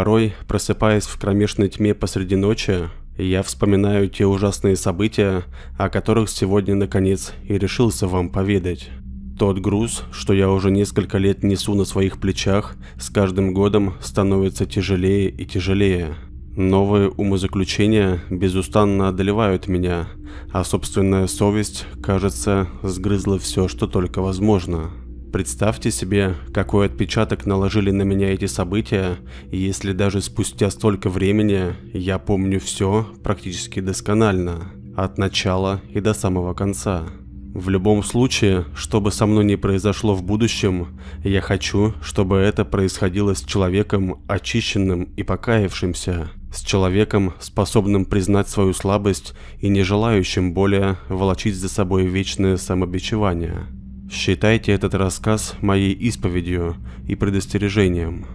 Порой, просыпаясь в кромешной тьме посреди ночи, я вспоминаю те ужасные события, о которых сегодня наконец и решился вам поведать. Тот груз, что я уже несколько лет несу на своих плечах, с каждым годом становится тяжелее и тяжелее. Новые умозаключения безустанно одолевают меня, а собственная совесть, кажется, сгрызла все, что только возможно. Представьте себе, какой отпечаток наложили на меня эти события, и если даже спустя столько времени я помню все практически досконально, от начала и до самого конца. В любом случае, что бы со мной ни произошло в будущем, я хочу, чтобы это происходило с человеком очищенным и покаявшимся, с человеком, способным признать свою слабость и не желающим более волочить за собой вечное самобичевание. Считайте этот рассказ моей исповедью и предостережением.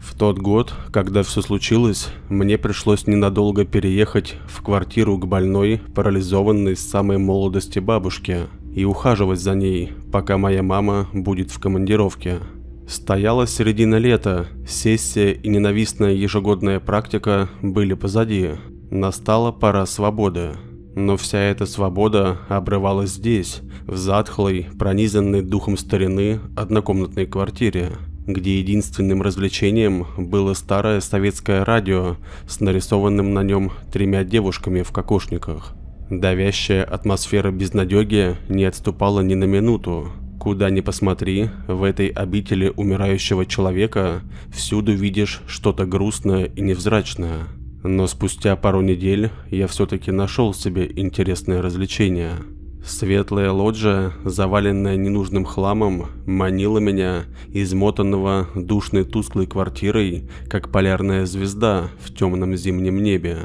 В тот год, когда все случилось, мне пришлось ненадолго переехать в квартиру к больной, парализованной с самой молодости бабушке, и ухаживать за ней, пока моя мама будет в командировке. Стояла середина лета, сессия и ненавистная ежегодная практика были позади. Настала пора свободы. Но вся эта свобода обрывалась здесь, в затхлой, пронизанной духом старины однокомнатной квартире, где единственным развлечением было старое советское радио с нарисованным на нем тремя девушками в кокошниках. Давящая атмосфера безнадеги не отступала ни на минуту. Куда ни посмотри, в этой обители умирающего человека всюду видишь что-то грустное и невзрачное. Но спустя пару недель я все-таки нашел себе интересное развлечение. Светлая лоджия, заваленная ненужным хламом, манила меня, измотанного душной тусклой квартирой, как полярная звезда в темном зимнем небе.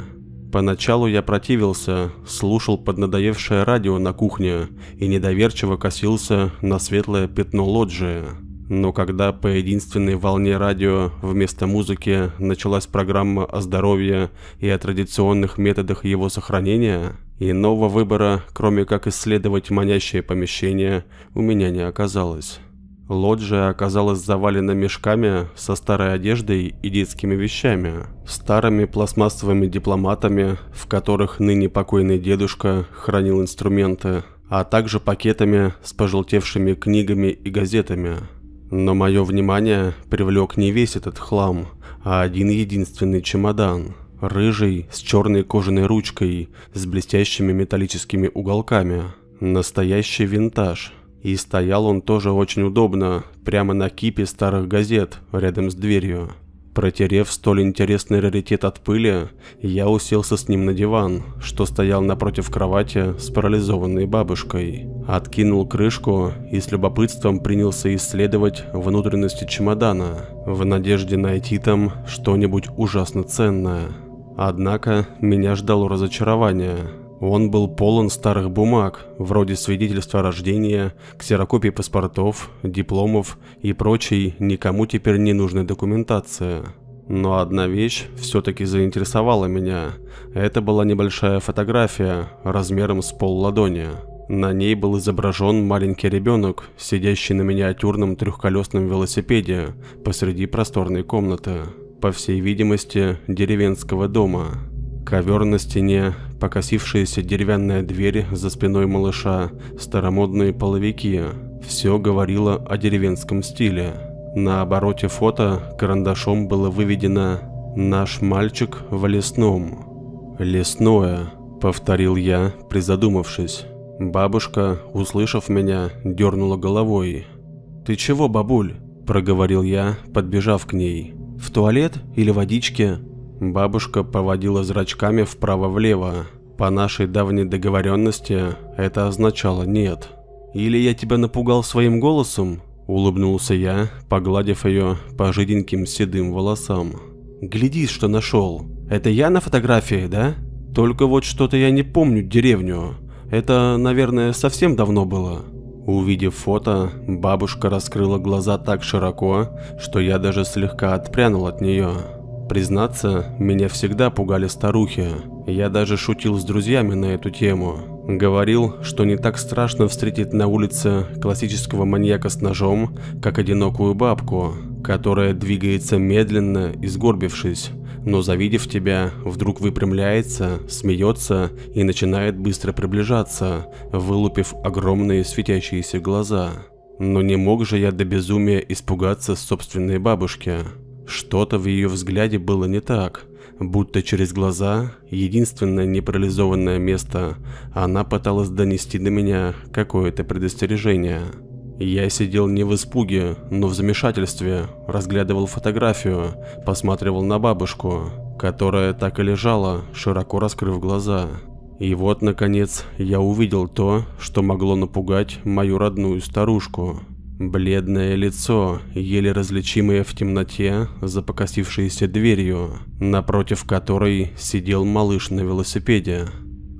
Поначалу я противился, слушал поднадоевшее радио на кухне и недоверчиво косился на светлое пятно лоджии. Но когда по единственной волне радио вместо музыки началась программа о здоровье и о традиционных методах его сохранения, иного выбора, кроме как исследовать манящее помещение, у меня не оказалось. Лоджия оказалась завалена мешками со старой одеждой и детскими вещами, старыми пластмассовыми дипломатами, в которых ныне покойный дедушка хранил инструменты, а также пакетами с пожелтевшими книгами и газетами – но мое внимание привлек не весь этот хлам, а один единственный чемодан. Рыжий, с черной кожаной ручкой, с блестящими металлическими уголками. Настоящий винтаж. И стоял он тоже очень удобно, прямо на кипе старых газет, рядом с дверью. Протерев столь интересный раритет от пыли, я уселся с ним на диван, что стоял напротив кровати с парализованной бабушкой. Откинул крышку и с любопытством принялся исследовать внутренности чемодана, в надежде найти там что-нибудь ужасно ценное. Однако меня ждало разочарование. Он был полон старых бумаг, вроде свидетельства о рождении, ксерокопий паспортов, дипломов и прочей никому теперь не нужной документации. Но одна вещь все-таки заинтересовала меня. Это была небольшая фотография размером с полладони. На ней был изображен маленький ребенок, сидящий на миниатюрном трехколесном велосипеде посреди просторной комнаты, по всей видимости, деревенского дома. Ковер на стене Покосившиеся деревянная дверь за спиной малыша, старомодные половики. Все говорило о деревенском стиле. На обороте фото карандашом было выведено «Наш мальчик в лесном». «Лесное», — повторил я, призадумавшись. Бабушка, услышав меня, дернула головой. «Ты чего, бабуль?» – проговорил я, подбежав к ней. «В туалет или водички?» Бабушка поводила зрачками вправо-влево. По нашей давней договоренности это означало «нет». «Или я тебя напугал своим голосом?» – улыбнулся я, погладив ее по жиденьким седым волосам. «Гляди, что нашел. Это я на фотографии, да? Только вот что-то я не помню деревню. Это, наверное, совсем давно было». Увидев фото, бабушка раскрыла глаза так широко, что я даже слегка отпрянул от нее. Признаться, меня всегда пугали старухи. Я даже шутил с друзьями на эту тему. Говорил, что не так страшно встретить на улице классического маньяка с ножом, как одинокую бабку, которая двигается медленно, изгорбившись, но завидев тебя, вдруг выпрямляется, смеется и начинает быстро приближаться, вылупив огромные светящиеся глаза. Но не мог же я до безумия испугаться собственной бабушки. Что-то в ее взгляде было не так, будто через глаза, единственное непарализованное место, она пыталась донести до меня какое-то предостережение. Я сидел не в испуге, но в замешательстве, разглядывал фотографию, посматривал на бабушку, которая так и лежала, широко раскрыв глаза. И вот, наконец, я увидел то, что могло напугать мою родную старушку. Бледное лицо, еле различимое в темноте за покосившейся дверью, напротив которой сидел малыш на велосипеде.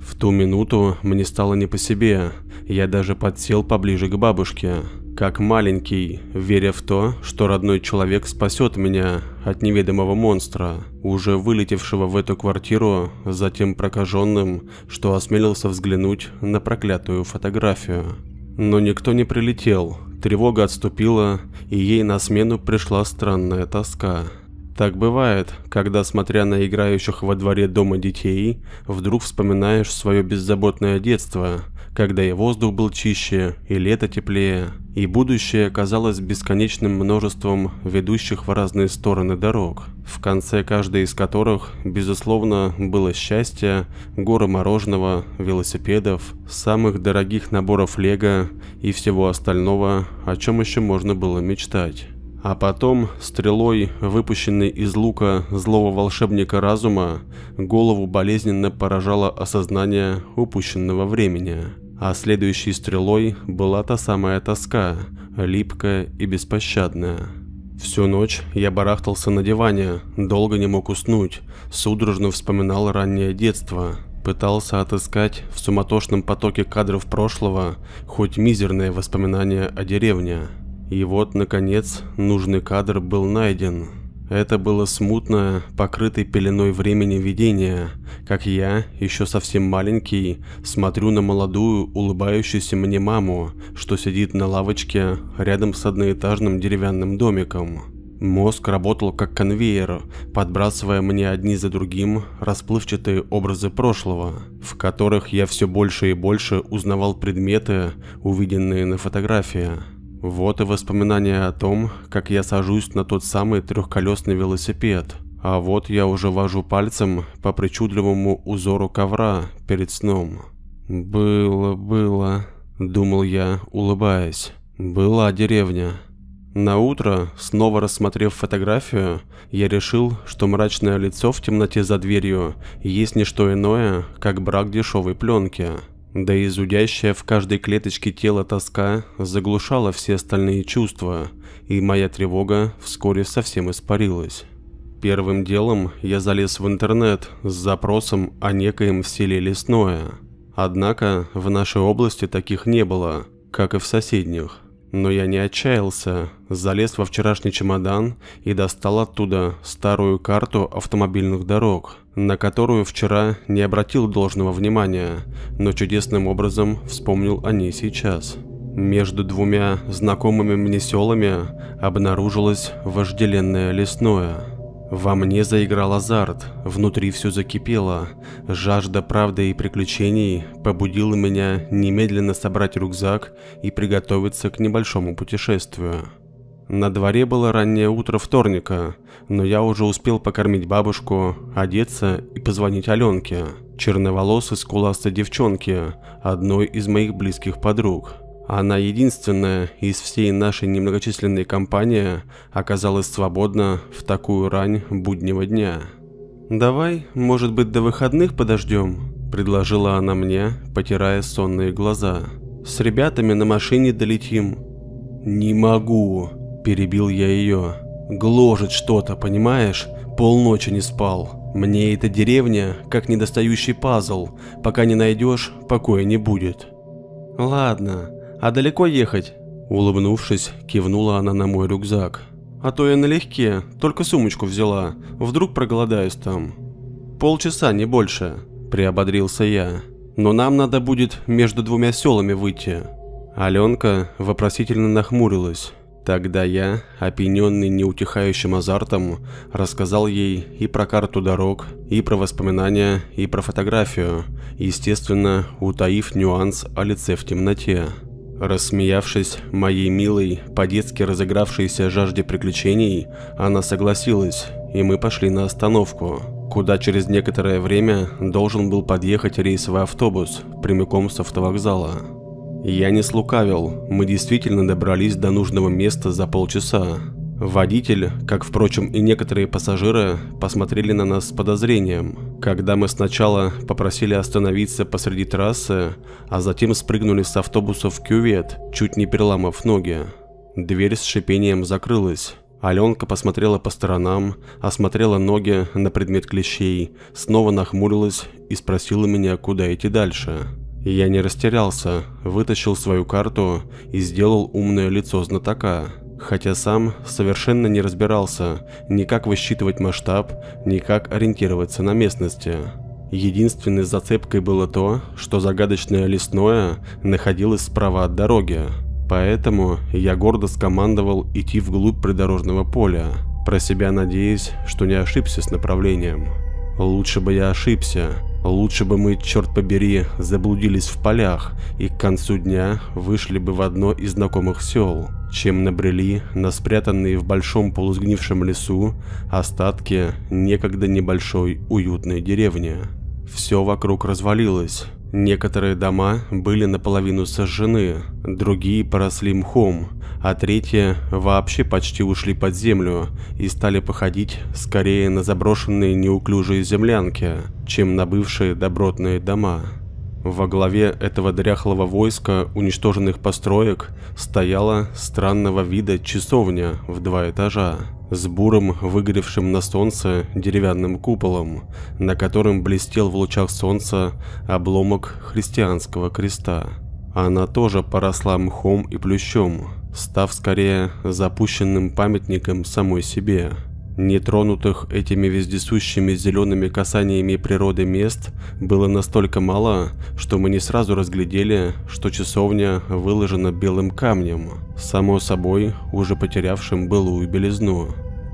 В ту минуту мне стало не по себе, я даже подсел поближе к бабушке, как маленький, веря в то, что родной человек спасет меня от неведомого монстра, уже вылетевшего в эту квартиру, затем прокаженным, что осмелился взглянуть на проклятую фотографию. Но никто не прилетел, Тревога отступила, и ей на смену пришла странная тоска. Так бывает, когда, смотря на играющих во дворе дома детей, вдруг вспоминаешь свое беззаботное детство – когда и воздух был чище, и лето теплее, и будущее казалось бесконечным множеством ведущих в разные стороны дорог, в конце каждой из которых, безусловно, было счастье, горы мороженого, велосипедов, самых дорогих наборов лего и всего остального, о чем еще можно было мечтать. А потом, стрелой, выпущенной из лука злого волшебника разума, голову болезненно поражало осознание упущенного времени. А следующей стрелой была та самая тоска, липкая и беспощадная. Всю ночь я барахтался на диване, долго не мог уснуть, судорожно вспоминал раннее детство, пытался отыскать в суматошном потоке кадров прошлого хоть мизерные воспоминания о деревне. И вот, наконец, нужный кадр был найден – это было смутно покрытой пеленой времени видения, как я, еще совсем маленький, смотрю на молодую, улыбающуюся мне маму, что сидит на лавочке рядом с одноэтажным деревянным домиком. Мозг работал как конвейер, подбрасывая мне одни за другим расплывчатые образы прошлого, в которых я все больше и больше узнавал предметы, увиденные на фотографиях. Вот и воспоминания о том, как я сажусь на тот самый трехколесный велосипед. А вот я уже вожу пальцем по причудливому узору ковра перед сном. «Было, было», – думал я, улыбаясь. «Была деревня». На утро, снова рассмотрев фотографию, я решил, что мрачное лицо в темноте за дверью есть не что иное, как брак дешевой пленки. Да и зудящая в каждой клеточке тела тоска заглушала все остальные чувства, и моя тревога вскоре совсем испарилась. Первым делом я залез в интернет с запросом о некоем в селе Лесное. Однако в нашей области таких не было, как и в соседних. Но я не отчаялся, залез во вчерашний чемодан и достал оттуда старую карту автомобильных дорог, на которую вчера не обратил должного внимания, но чудесным образом вспомнил о ней сейчас. Между двумя знакомыми мне селами обнаружилось вожделенное лесное – во мне заиграл азарт, внутри все закипело. Жажда правды и приключений побудила меня немедленно собрать рюкзак и приготовиться к небольшому путешествию. На дворе было раннее утро вторника, но я уже успел покормить бабушку, одеться и позвонить Аленке, черноволосой скуластой девчонке, одной из моих близких подруг. Она единственная из всей нашей немногочисленной компании оказалась свободна в такую рань буднего дня. «Давай, может быть, до выходных подождем?» – предложила она мне, потирая сонные глаза. «С ребятами на машине долетим». «Не могу», – перебил я ее. «Гложет что-то, понимаешь? Полночи не спал. Мне эта деревня как недостающий пазл. Пока не найдешь, покоя не будет». «Ладно», а далеко ехать?» Улыбнувшись, кивнула она на мой рюкзак. «А то я налегке, только сумочку взяла, вдруг проголодаюсь там». «Полчаса, не больше», – приободрился я. «Но нам надо будет между двумя селами выйти». Аленка вопросительно нахмурилась. Тогда я, опьяненный неутихающим азартом, рассказал ей и про карту дорог, и про воспоминания, и про фотографию, естественно, утаив нюанс о лице в темноте. Рассмеявшись моей милой, по-детски разыгравшейся жажде приключений, она согласилась, и мы пошли на остановку, куда через некоторое время должен был подъехать рейсовый автобус прямиком с автовокзала. Я не слукавил, мы действительно добрались до нужного места за полчаса. Водитель, как, впрочем, и некоторые пассажиры, посмотрели на нас с подозрением, когда мы сначала попросили остановиться посреди трассы, а затем спрыгнули с автобуса в кювет, чуть не переламав ноги, дверь с шипением закрылась. Аленка посмотрела по сторонам, осмотрела ноги на предмет клещей, снова нахмурилась и спросила меня, куда идти дальше. Я не растерялся, вытащил свою карту и сделал умное лицо знатока. Хотя сам совершенно не разбирался ни как высчитывать масштаб, ни как ориентироваться на местности. Единственной зацепкой было то, что загадочное лесное находилось справа от дороги. Поэтому я гордо скомандовал идти вглубь придорожного поля, про себя надеясь, что не ошибся с направлением. Лучше бы я ошибся, лучше бы мы, черт побери, заблудились в полях и к концу дня вышли бы в одно из знакомых сел чем набрели на спрятанные в большом полузгнившем лесу остатки некогда небольшой уютной деревни. Все вокруг развалилось. Некоторые дома были наполовину сожжены, другие поросли мхом, а третьи вообще почти ушли под землю и стали походить скорее на заброшенные неуклюжие землянки, чем на бывшие добротные дома. Во главе этого дряхлого войска уничтоженных построек стояла странного вида часовня в два этажа с буром, выгоревшим на солнце деревянным куполом, на котором блестел в лучах солнца обломок христианского креста. Она тоже поросла мхом и плющом, став скорее запущенным памятником самой себе. Нетронутых этими вездесущими зелеными касаниями природы мест было настолько мало, что мы не сразу разглядели, что часовня выложена белым камнем, само собой уже потерявшим былую белизну.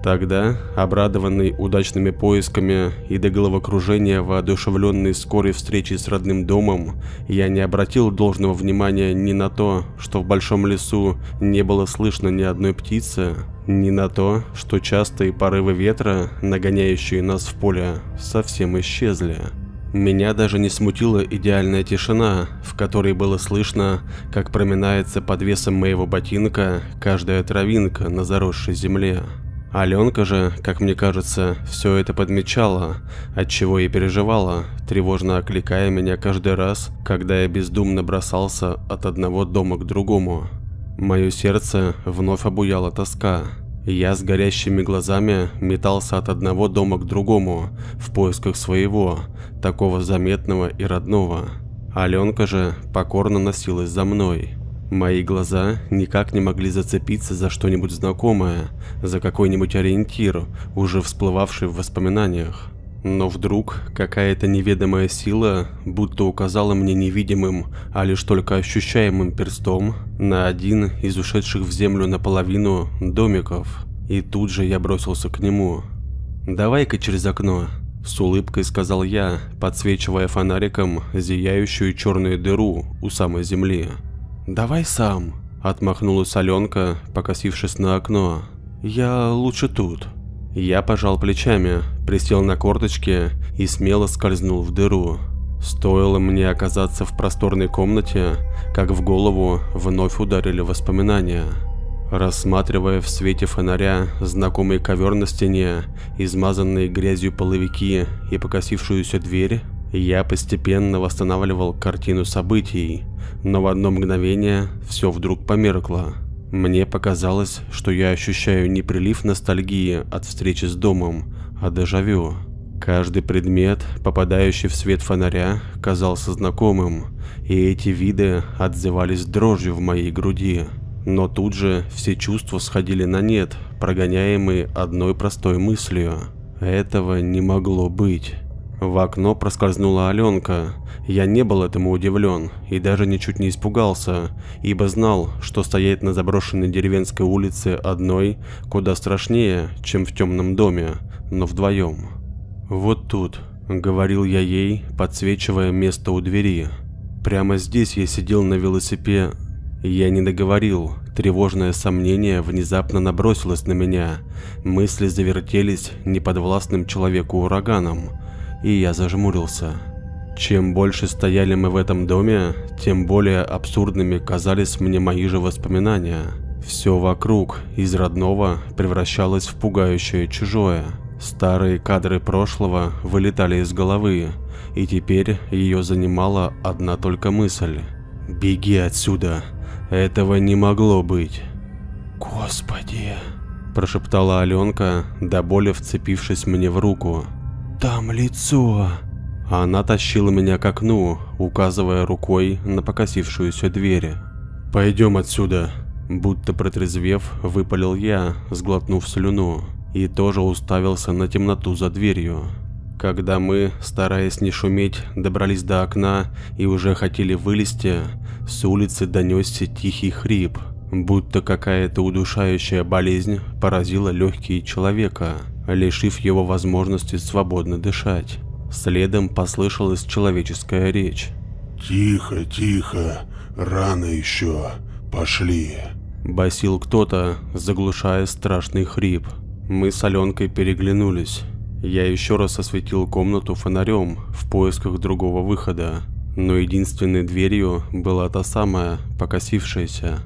Тогда, обрадованный удачными поисками и до головокружения воодушевленной скорой встречей с родным домом, я не обратил должного внимания ни на то, что в большом лесу не было слышно ни одной птицы, ни на то, что частые порывы ветра, нагоняющие нас в поле, совсем исчезли. Меня даже не смутила идеальная тишина, в которой было слышно, как проминается под весом моего ботинка каждая травинка на заросшей земле. Аленка же, как мне кажется, все это подмечала, отчего и переживала, тревожно окликая меня каждый раз, когда я бездумно бросался от одного дома к другому. Мое сердце вновь обуяла тоска. Я с горящими глазами метался от одного дома к другому, в поисках своего, такого заметного и родного. Аленка же покорно носилась за мной. Мои глаза никак не могли зацепиться за что-нибудь знакомое, за какой-нибудь ориентир, уже всплывавший в воспоминаниях. Но вдруг какая-то неведомая сила будто указала мне невидимым, а лишь только ощущаемым перстом на один из ушедших в землю наполовину домиков. И тут же я бросился к нему. «Давай-ка через окно», — с улыбкой сказал я, подсвечивая фонариком зияющую черную дыру у самой земли. «Давай сам», – отмахнулась Аленка, покосившись на окно. «Я лучше тут». Я пожал плечами, присел на корточки и смело скользнул в дыру. Стоило мне оказаться в просторной комнате, как в голову вновь ударили воспоминания. Рассматривая в свете фонаря знакомый ковер на стене, измазанные грязью половики и покосившуюся дверь, я постепенно восстанавливал картину событий, но в одно мгновение все вдруг померкло. Мне показалось, что я ощущаю не прилив ностальгии от встречи с домом, а дежавю. Каждый предмет, попадающий в свет фонаря, казался знакомым, и эти виды отзывались дрожью в моей груди. Но тут же все чувства сходили на нет, прогоняемые одной простой мыслью. Этого не могло быть. В окно проскользнула Аленка. Я не был этому удивлен и даже ничуть не испугался, ибо знал, что стоять на заброшенной деревенской улице одной куда страшнее, чем в темном доме, но вдвоем. «Вот тут», — говорил я ей, подсвечивая место у двери. «Прямо здесь я сидел на велосипе...» Я не договорил, тревожное сомнение внезапно набросилось на меня. Мысли завертелись неподвластным человеку ураганом и я зажмурился. Чем больше стояли мы в этом доме, тем более абсурдными казались мне мои же воспоминания. Все вокруг из родного превращалось в пугающее чужое. Старые кадры прошлого вылетали из головы, и теперь ее занимала одна только мысль. «Беги отсюда! Этого не могло быть!» «Господи!» – прошептала Аленка, до боли вцепившись мне в руку. Там лицо. Она тащила меня к окну, указывая рукой на покосившуюся дверь. «Пойдем отсюда», Будто протрезвев, выпалил я, сглотнув слюну, и тоже уставился на темноту за дверью. Когда мы, стараясь не шуметь, добрались до окна и уже хотели вылезти, с улицы донесся тихий хрип, будто какая-то удушающая болезнь поразила легкие человека лишив его возможности свободно дышать. Следом послышалась человеческая речь. «Тихо, тихо, рано еще, пошли!» Басил кто-то, заглушая страшный хрип. Мы с Аленкой переглянулись. Я еще раз осветил комнату фонарем в поисках другого выхода, но единственной дверью была та самая, покосившаяся.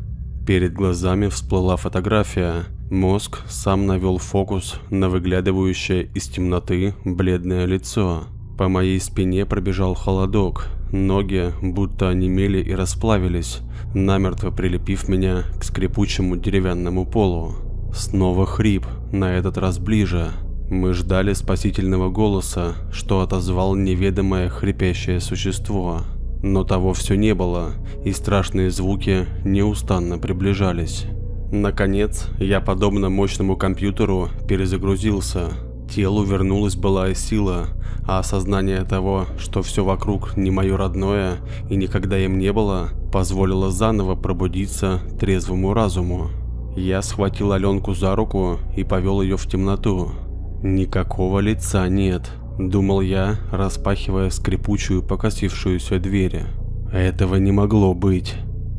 Перед глазами всплыла фотография, Мозг сам навел фокус на выглядывающее из темноты бледное лицо. По моей спине пробежал холодок, ноги будто онемели и расплавились, намертво прилепив меня к скрипучему деревянному полу. Снова хрип, на этот раз ближе. Мы ждали спасительного голоса, что отозвал неведомое хрипящее существо. Но того все не было, и страшные звуки неустанно приближались. Наконец, я, подобно мощному компьютеру, перезагрузился. Телу вернулась былая сила, а осознание того, что все вокруг не мое родное и никогда им не было, позволило заново пробудиться трезвому разуму. Я схватил Аленку за руку и повел ее в темноту. Никакого лица нет, думал я, распахивая скрипучую покосившуюся дверь. Этого не могло быть.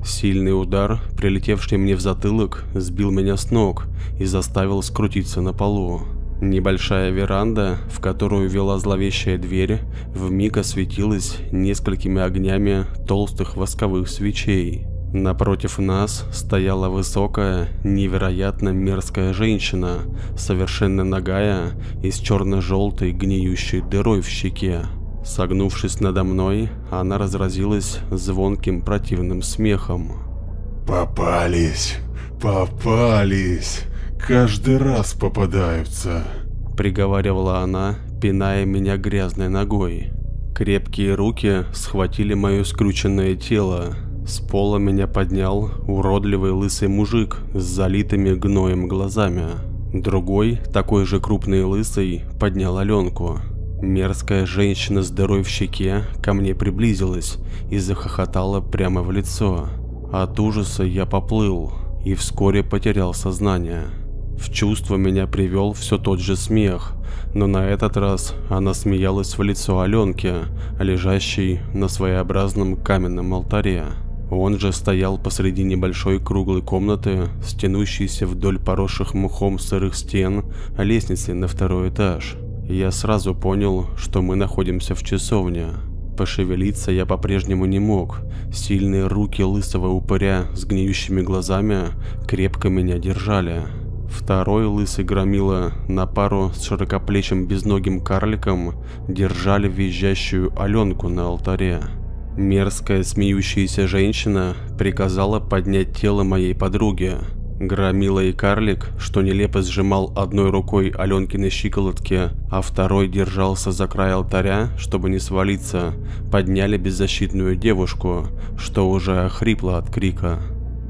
Сильный удар, прилетевший мне в затылок, сбил меня с ног и заставил скрутиться на полу. Небольшая веранда, в которую вела зловещая дверь, вмиг осветилась несколькими огнями толстых восковых свечей. Напротив нас стояла высокая, невероятно мерзкая женщина, совершенно нагая и с черно-желтой гниющей дырой в щеке. Согнувшись надо мной, она разразилась звонким противным смехом. «Попались! Попались! Каждый раз попадаются!» Приговаривала она, пиная меня грязной ногой. Крепкие руки схватили мое скрученное тело. С пола меня поднял уродливый лысый мужик с залитыми гноем глазами. Другой, такой же крупный лысый, поднял Аленку. Мерзкая женщина с дырой в щеке ко мне приблизилась и захохотала прямо в лицо. От ужаса я поплыл и вскоре потерял сознание. В чувство меня привел все тот же смех, но на этот раз она смеялась в лицо Аленки, лежащей на своеобразном каменном алтаре. Он же стоял посреди небольшой круглой комнаты, стянущейся вдоль поросших мухом сырых стен лестницы на второй этаж. Я сразу понял, что мы находимся в часовне. Пошевелиться я по-прежнему не мог. Сильные руки лысого упыря с гниющими глазами крепко меня держали. Второй лысый громила на пару с широкоплечим безногим карликом держали визжащую Аленку на алтаре. Мерзкая смеющаяся женщина приказала поднять тело моей подруги, Громила и карлик, что нелепо сжимал одной рукой Аленкины щиколотки, а второй держался за край алтаря, чтобы не свалиться, подняли беззащитную девушку, что уже охрипла от крика.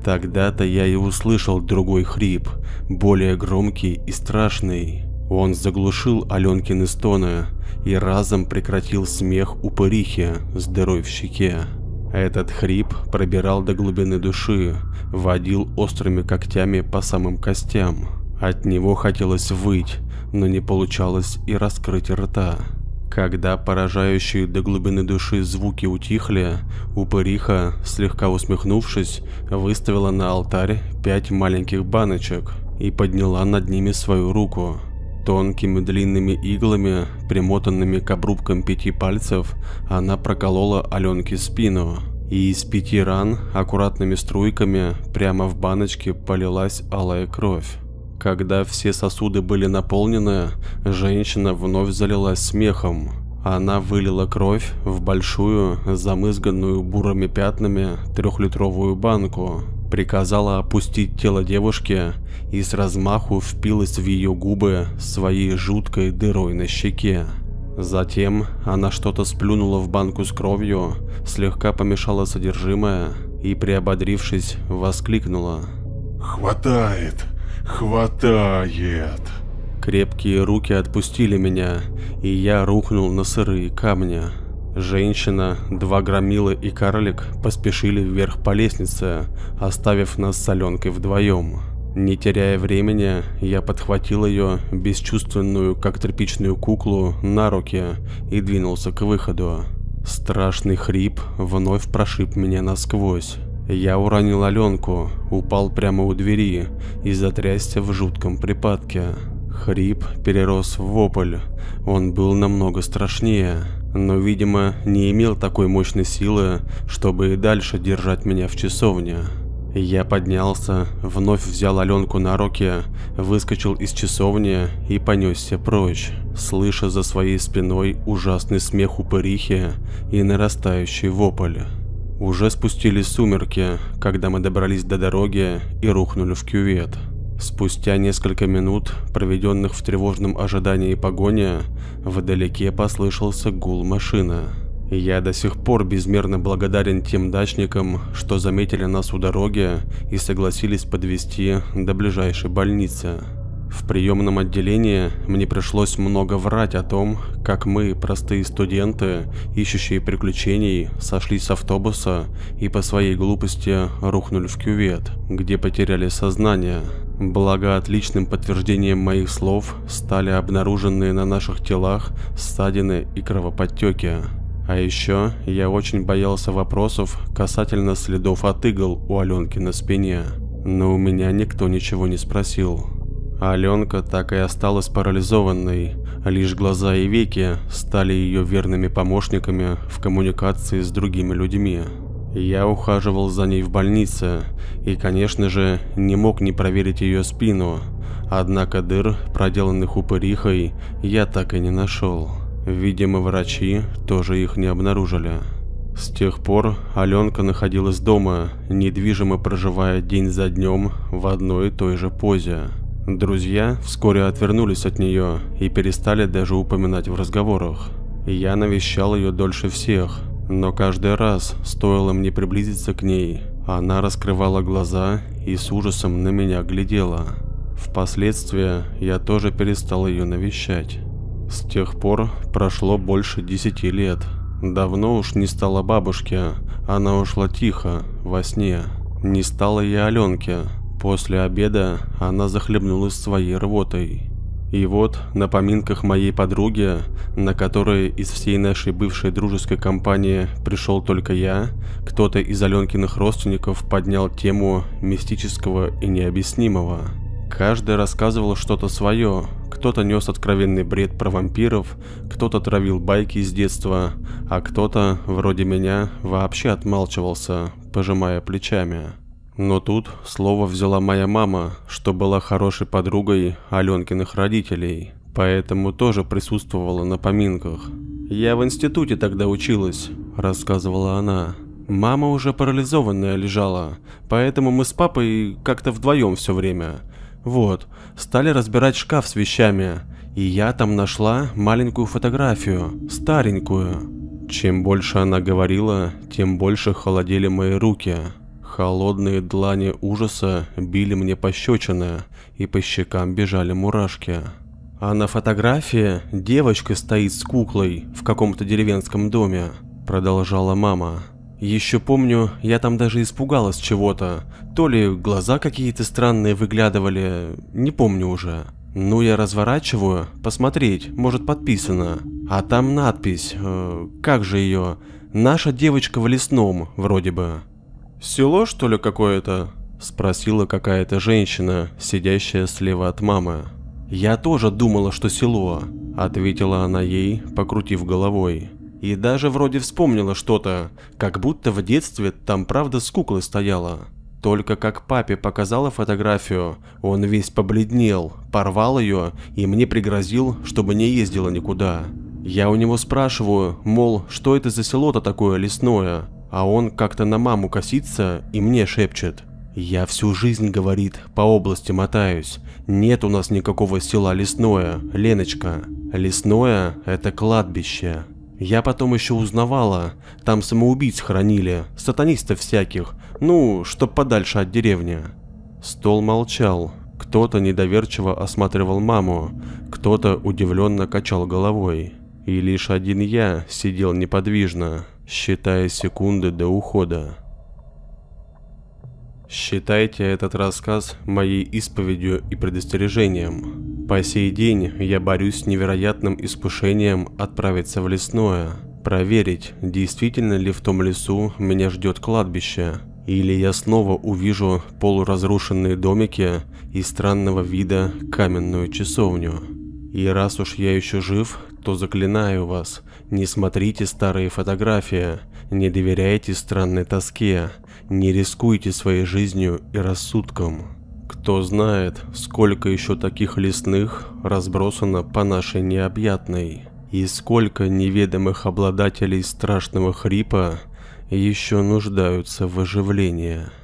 Тогда-то я и услышал другой хрип, более громкий и страшный. Он заглушил Аленкины стоны и разом прекратил смех упырихи с дырой в щеке. Этот хрип пробирал до глубины души, водил острыми когтями по самым костям. От него хотелось выть, но не получалось и раскрыть рта. Когда поражающие до глубины души звуки утихли, упыриха, слегка усмехнувшись, выставила на алтарь пять маленьких баночек и подняла над ними свою руку. Тонкими длинными иглами, примотанными к обрубкам пяти пальцев, она проколола Аленке спину. И из пяти ран аккуратными струйками прямо в баночке полилась алая кровь. Когда все сосуды были наполнены, женщина вновь залилась смехом. Она вылила кровь в большую, замызганную бурыми пятнами трехлитровую банку приказала опустить тело девушки и с размаху впилась в ее губы своей жуткой дырой на щеке. Затем она что-то сплюнула в банку с кровью, слегка помешала содержимое и, приободрившись, воскликнула. «Хватает! Хватает!» Крепкие руки отпустили меня, и я рухнул на сырые камни. Женщина, два громила и карлик поспешили вверх по лестнице, оставив нас с Соленкой вдвоем. Не теряя времени, я подхватил ее, бесчувственную, как тряпичную куклу, на руки и двинулся к выходу. Страшный хрип вновь прошиб меня насквозь. Я уронил Аленку, упал прямо у двери и затрясся в жутком припадке. Хрип перерос в вопль, он был намного страшнее но, видимо, не имел такой мощной силы, чтобы и дальше держать меня в часовне. Я поднялся, вновь взял Аленку на руки, выскочил из часовни и понесся прочь, слыша за своей спиной ужасный смех упырихи и нарастающий вопль. Уже спустились сумерки, когда мы добрались до дороги и рухнули в кювет. Спустя несколько минут, проведенных в тревожном ожидании погони, вдалеке послышался гул машины. Я до сих пор безмерно благодарен тем дачникам, что заметили нас у дороги и согласились подвести до ближайшей больницы. В приемном отделении мне пришлось много врать о том, как мы, простые студенты, ищущие приключений, сошли с автобуса и по своей глупости рухнули в кювет, где потеряли сознание. Благо, отличным подтверждением моих слов стали обнаруженные на наших телах ссадины и кровоподтеки. А еще я очень боялся вопросов касательно следов от игл у Аленки на спине, но у меня никто ничего не спросил а Аленка так и осталась парализованной, лишь глаза и веки стали ее верными помощниками в коммуникации с другими людьми. Я ухаживал за ней в больнице и, конечно же, не мог не проверить ее спину, однако дыр, проделанных упырихой, я так и не нашел. Видимо, врачи тоже их не обнаружили. С тех пор Аленка находилась дома, недвижимо проживая день за днем в одной и той же позе. Друзья вскоре отвернулись от нее и перестали даже упоминать в разговорах. Я навещал ее дольше всех, но каждый раз, стоило мне приблизиться к ней, она раскрывала глаза и с ужасом на меня глядела. Впоследствии я тоже перестал ее навещать. С тех пор прошло больше десяти лет. Давно уж не стала бабушки, она ушла тихо, во сне. Не стала и Аленке, После обеда она захлебнулась своей рвотой. И вот на поминках моей подруги, на которые из всей нашей бывшей дружеской компании пришел только я, кто-то из Аленкиных родственников поднял тему мистического и необъяснимого. Каждый рассказывал что-то свое, кто-то нес откровенный бред про вампиров, кто-то травил байки из детства, а кто-то, вроде меня, вообще отмалчивался, пожимая плечами. Но тут слово взяла моя мама, что была хорошей подругой Аленкиных родителей, поэтому тоже присутствовала на поминках. «Я в институте тогда училась», – рассказывала она. «Мама уже парализованная лежала, поэтому мы с папой как-то вдвоем все время. Вот, стали разбирать шкаф с вещами, и я там нашла маленькую фотографию, старенькую». Чем больше она говорила, тем больше холодели мои руки. Холодные длани ужаса били мне пощечины, и по щекам бежали мурашки. А на фотографии девочка стоит с куклой в каком-то деревенском доме, продолжала мама. Еще помню, я там даже испугалась чего-то. То ли глаза какие-то странные выглядывали, не помню уже. Ну, я разворачиваю, посмотреть, может подписано. А там надпись, э, как же ее, «Наша девочка в лесном», вроде бы. «Село, что ли, какое-то?» – спросила какая-то женщина, сидящая слева от мамы. «Я тоже думала, что село», – ответила она ей, покрутив головой. И даже вроде вспомнила что-то, как будто в детстве там правда с куклы стояла. Только как папе показала фотографию, он весь побледнел, порвал ее и мне пригрозил, чтобы не ездила никуда. Я у него спрашиваю, мол, что это за село-то такое лесное, а он как-то на маму косится и мне шепчет. «Я всю жизнь, — говорит, — по области мотаюсь. Нет у нас никакого села Лесное, Леночка. Лесное — это кладбище. Я потом еще узнавала, там самоубийц хранили, сатанистов всяких, ну, чтоб подальше от деревни». Стол молчал, кто-то недоверчиво осматривал маму, кто-то удивленно качал головой. И лишь один я сидел неподвижно считая секунды до ухода. Считайте этот рассказ моей исповедью и предостережением. По сей день я борюсь с невероятным искушением отправиться в лесное, проверить, действительно ли в том лесу меня ждет кладбище, или я снова увижу полуразрушенные домики и странного вида каменную часовню. И раз уж я еще жив, то заклинаю вас, не смотрите старые фотографии, не доверяйте странной тоске, не рискуйте своей жизнью и рассудком. Кто знает, сколько еще таких лесных разбросано по нашей необъятной, и сколько неведомых обладателей страшного хрипа еще нуждаются в оживлении.